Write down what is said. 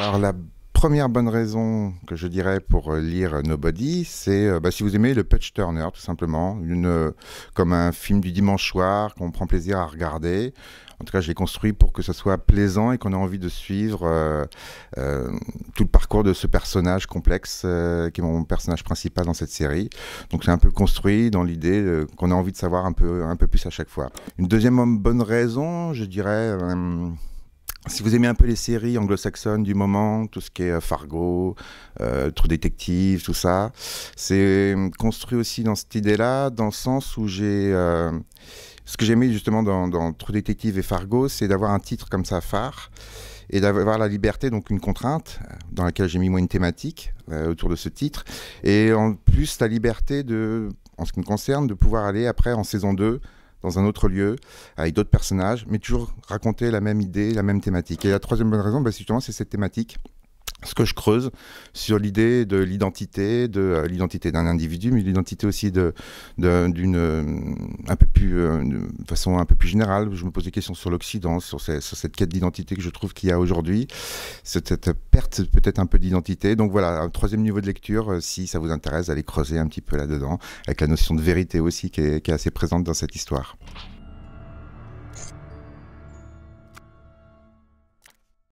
Alors la première bonne raison que je dirais pour euh, lire Nobody, c'est euh, bah, si vous aimez le patch turner tout simplement, une, euh, comme un film du dimanche soir qu'on prend plaisir à regarder. En tout cas, je l'ai construit pour que ce soit plaisant et qu'on ait envie de suivre tout le parcours de ce personnage complexe qui est mon personnage principal dans cette série. Donc, c'est un peu construit dans l'idée qu'on a envie de savoir un peu, un peu plus à chaque fois. Une deuxième bonne raison, je dirais si vous aimez un peu les séries anglo-saxonnes du moment, tout ce qui est euh, Fargo, euh, Trou Détective, tout ça, c'est euh, construit aussi dans cette idée-là, dans le sens où j'ai... Euh, ce que j'aimais justement dans, dans Trou Détective et Fargo, c'est d'avoir un titre comme ça, phare, et d'avoir la liberté, donc une contrainte, dans laquelle j'ai mis moi une thématique autour de ce titre, et en plus la liberté de, en ce qui me concerne, de pouvoir aller après en saison 2 dans un autre lieu, avec d'autres personnages, mais toujours raconter la même idée, la même thématique. Et la troisième bonne raison, bah, justement, c'est cette thématique ce que je creuse sur l'idée de l'identité, de euh, l'identité d'un individu, mais l'identité aussi de, d'une euh, un peu plus euh, façon un peu plus générale. Je me pose des questions sur l'Occident, sur, sur, cette quête d'identité que je trouve qu'il y a aujourd'hui, cette perte peut-être un peu d'identité. Donc voilà, un troisième niveau de lecture, si ça vous intéresse, allez creuser un petit peu là-dedans, avec la notion de vérité aussi qui est assez présente dans cette histoire.